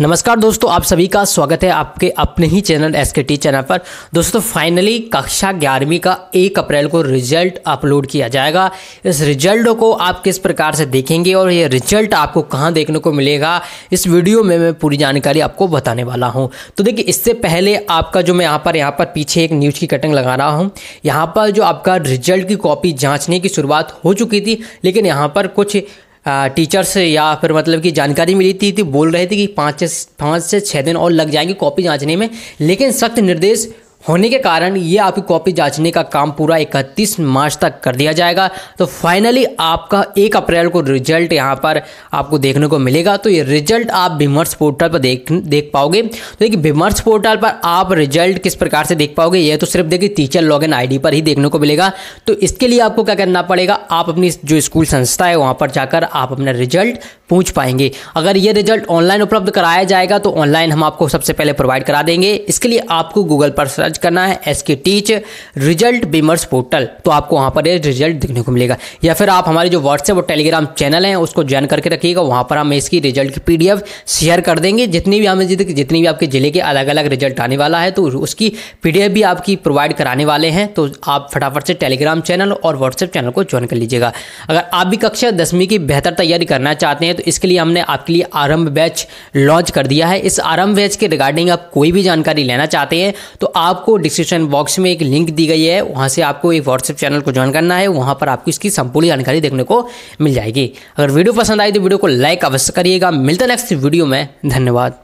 नमस्कार दोस्तों आप सभी का स्वागत है आपके अपने ही channel S K T channel पर दोस्तों फाइनली कक्षा ग्यारहवीं का एक अप्रैल को रिजल्ट अपलोड किया जाएगा इस रिजल्ट को आप किस प्रकार से देखेंगे और ये रिजल्ट आपको कहाँ देखने को मिलेगा इस वीडियो में मैं पूरी जानकारी आपको बताने वाला हूँ तो देखिए इससे पहले आपका जो मैं यहाँ पर यहाँ पर पीछे एक न्यूज़ की कटिंग लगा रहा हूँ यहाँ पर जो आपका रिजल्ट की कॉपी जाँचने की शुरुआत हो चुकी थी लेकिन यहाँ पर कुछ टीचर से या फिर मतलब कि जानकारी मिली थी तो बोल रहे थे कि पाँच से पाँच से छः दिन और लग जाएंगे कॉपी जाँचने में लेकिन सख्त निर्देश होने के कारण ये आपकी कॉपी जांचने का काम पूरा 31 मार्च तक कर दिया जाएगा तो फाइनली आपका एक अप्रैल को रिजल्ट यहाँ पर आपको देखने को मिलेगा तो ये रिजल्ट आप विमर्श पोर्टल पर देख देख पाओगे तो देखिए विमर्श पोर्टल पर आप रिजल्ट किस प्रकार से देख पाओगे ये तो सिर्फ देखिए टीचर लॉग इन आई पर ही देखने को मिलेगा तो इसके लिए आपको क्या करना पड़ेगा आप अपनी जो स्कूल संस्था है वहाँ पर जाकर आप अपना रिजल्ट पूछ पाएंगे अगर ये रिजल्ट ऑनलाइन उपलब्ध कराया जाएगा तो ऑनलाइन हम आपको सबसे पहले प्रोवाइड करा देंगे इसके लिए आपको गूगल पर सर्च सर्च करना है एस के टीच रिजल्ट बीमर्स पोर्टल तो आपको वहां पर रिजल्ट देखने को मिलेगा या फिर आप हमारे जो व्हाट्सएप और टेलीग्राम चैनल है उसको ज्वाइन करके रखिएगा वहां पर हम इसकी रिजल्ट की पीडीएफ शेयर कर देंगे जितनी भी हमें जितनी भी आपके जिले के अलग अलग रिजल्ट आने वाला है तो उसकी पीडीएफ भी आपकी प्रोवाइड कराने वाले हैं तो आप फटाफट से टेलीग्राम चैनल और व्हाट्सएप चैनल को ज्वाइन कर लीजिएगा अगर आप भी कक्षा दसवीं की बेहतर तैयारी करना चाहते हैं तो इसके लिए हमने आपके लिए आरंभ बैच लॉन्च कर दिया है इस आरंभ बैच के रिगार्डिंग आप कोई भी जानकारी लेना चाहते हैं तो आप आपको डिस्क्रिप्शन बॉक्स में एक लिंक दी गई है वहां से आपको एक व्हाट्सएप चैनल को ज्वाइन करना है वहां पर आपको इसकी संपूर्ण जानकारी देखने को मिल जाएगी अगर वीडियो पसंद आई तो वीडियो को लाइक अवश्य करिएगा मिलता नेक्स्ट वीडियो में धन्यवाद